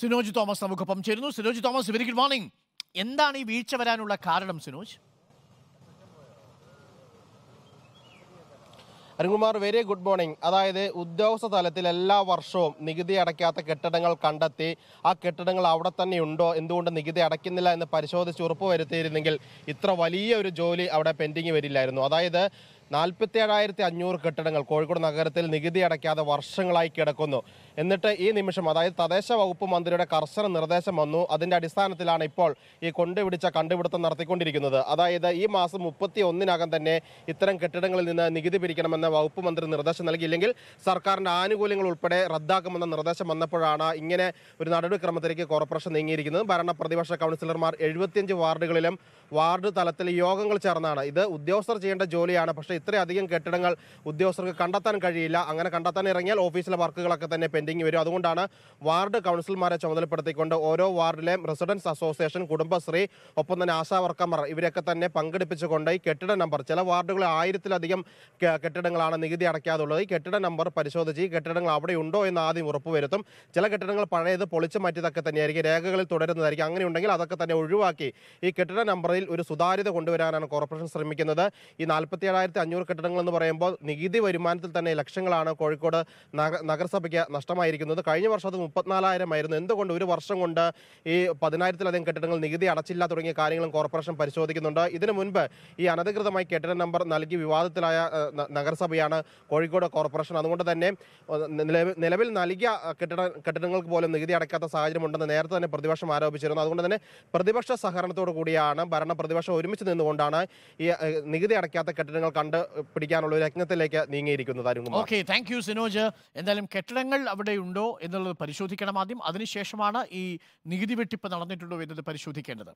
സിനോജ് തോമസ് നമുക്കൊപ്പം ചേരുന്നു Sinoj Thomas very good morning എന്താണ് ഈ വീഴ്ച വരാനുള്ള കാരണം Sinoj Arunkumar very good morning അതായത് ഉദ്യോഗസ്ഥ തലത്തിൽ എല്ലാ വർഷവും നികുതി അടയ്ക്കാത്ത കെട്ടിടങ്ങൾ കണ്ടെത്തി ആ കെട്ടിടങ്ങൾ അവിടെ തന്നെ ഉണ്ടോ എന്തുകൊണ്ട് നികുതി അടയ്ക്കുന്നില്ല എന്ന് പരിശോധിച്ച് ഉറപ്പ് വരുത്തിയിരുന്നെങ്കിൽ ഇത്ര വലിയ ഒരു ജോലി അവിടെ പെൻഡിങ് വരില്ലായിരുന്നു അതായത് നാൽപ്പത്തി ഏഴായിരത്തി അഞ്ഞൂറ് കെട്ടിടങ്ങൾ കോഴിക്കോട് നഗരത്തിൽ നികുതി അടയ്ക്കാതെ വർഷങ്ങളായി കിടക്കുന്നു എന്നിട്ട് ഈ നിമിഷം അതായത് തദ്ദേശ വകുപ്പ് മന്ത്രിയുടെ കർശന നിർദ്ദേശം വന്നു അതിൻ്റെ അടിസ്ഥാനത്തിലാണ് ഇപ്പോൾ ഈ കൊണ്ടുപിടിച്ച കണ്ടുപിടുത്തം നടത്തിക്കൊണ്ടിരിക്കുന്നത് അതായത് ഈ മാസം മുപ്പത്തി ഒന്നിനകം തന്നെ ഇത്തരം കെട്ടിടങ്ങളിൽ നിന്ന് നികുതി പിരിക്കണമെന്ന വകുപ്പ് മന്ത്രി നിർദ്ദേശം നൽകിയില്ലെങ്കിൽ സർക്കാരിൻ്റെ ആനുകൂല്യങ്ങൾ ഉൾപ്പെടെ റദ്ദാക്കുമെന്ന നിർദ്ദേശം വന്നപ്പോഴാണ് ഇങ്ങനെ ഒരു നടപടിക്രമത്തിലേക്ക് കോർപ്പറേഷൻ നീങ്ങിയിരിക്കുന്നത് ഭരണ പ്രതിപക്ഷ കൗൺസിലർമാർ എഴുപത്തിയഞ്ച് വാർഡുകളിലും വാർഡ് തലത്തിൽ യോഗങ്ങൾ ചേർന്നാണ് ഇത് ഉദ്യോഗസ്ഥർ ചെയ്യേണ്ട ജോലിയാണ് പക്ഷേ ഇത്രയധികം കെട്ടിടങ്ങൾ ഉദ്യോഗസ്ഥർക്ക് കണ്ടെത്താൻ കഴിയില്ല അങ്ങനെ കണ്ടെത്താൻ ഇറങ്ങിയാൽ ഓഫീസിലെ വർക്കുകളൊക്കെ തന്നെ പെൻഡിങ് വരും അതുകൊണ്ടാണ് വാർഡ് കൗൺസിലർമാരെ ചുമതലപ്പെടുത്തിക്കൊണ്ട് ഓരോ വാർഡിലെയും റെസിഡൻസ് അസോസിയേഷൻ കുടുംബശ്രീ ഒപ്പം തന്നെ ആശാ വർക്കർമാർ ഇവരൊക്കെ തന്നെ പങ്കെടുപ്പിച്ചുകൊണ്ട് ഈ കെട്ടിട നമ്പർ ചില വാർഡുകളിൽ ആയിരത്തിലധികം കെട്ടിടങ്ങളാണ് നികുതി അടയ്ക്കാതുള്ളത് ഈ കെട്ടിട നമ്പർ പരിശോധിച്ച് ഈ കെട്ടിടങ്ങൾ അവിടെ ഉണ്ടോ എന്ന് ആദ്യം ഉറപ്പുവരുത്തും ചില കെട്ടിടങ്ങൾ പഴയത് പൊളിച്ചു മാറ്റിയതൊക്കെ തന്നെയായിരിക്കും രേഖകളിൽ തുടരുന്നതായിരിക്കും അങ്ങനെ ഉണ്ടെങ്കിൽ അതൊക്കെ തന്നെ ഒഴിവാക്കി ഈ കെട്ടിട നമ്പറിൽ ഒരു സുതാര്യത കൊണ്ടുവരാനാണ് കോർപ്പറേഷൻ ശ്രമിക്കുന്നത് ഈ നാൽപ്പത്തി അഞ്ഞൂറ് കെട്ടിടങ്ങൾ എന്ന് പറയുമ്പോൾ നികുതി വരുമാനത്തിൽ തന്നെ ലക്ഷങ്ങളാണ് കോഴിക്കോട് നഗരസഭയ്ക്ക് നഷ്ടമായിരിക്കുന്നത് കഴിഞ്ഞ വർഷം അത് മുപ്പത്തിനാലായിരമായിരുന്നു എന്തുകൊണ്ട് ഒരു വർഷം കൊണ്ട് ഈ പതിനായിരത്തിലധികം കെട്ടിടങ്ങൾ നികുതി അടച്ചില്ല തുടങ്ങിയ കാര്യങ്ങളും കോർപ്പറേഷൻ പരിശോധിക്കുന്നുണ്ട് ഇതിനു മുൻപ് ഈ അനധികൃതമായി കെട്ടിട നമ്പർ നൽകി വിവാദത്തിലായ നഗരസഭയാണ് കോഴിക്കോട് കോർപ്പറേഷൻ അതുകൊണ്ട് തന്നെ നിലവിൽ നൽകിയ കെട്ടിട കെട്ടിടങ്ങൾക്ക് പോലും നികുതി അടയ്ക്കാത്ത സാഹചര്യമുണ്ടെന്ന് നേരത്തെ തന്നെ പ്രതിപക്ഷം ആരോപിച്ചിരുന്നു അതുകൊണ്ട് തന്നെ പ്രതിപക്ഷ സഹകരണത്തോടു കൂടിയാണ് ഭരണ പ്രതിപക്ഷം ഒരുമിച്ച് നിന്നുകൊണ്ടാണ് ഈ നികുതി അടയ്ക്കാത്ത കെട്ടിടങ്ങൾ കണ്ട് പിടിക്കാനുള്ള ഒരു യജ്ഞത്തിലേക്ക് നീങ്ങിയിരിക്കുന്നത് ഓക്കെ താങ്ക് യു സിനോജ് എന്തായാലും കെട്ടിടങ്ങൾ അവിടെ ഉണ്ടോ എന്നുള്ളത് പരിശോധിക്കണം ആദ്യം അതിനുശേഷമാണ് ഈ നികുതി വെട്ടിപ്പ് നടന്നിട്ടുണ്ടോ എന്നത് പരിശോധിക്കേണ്ടത്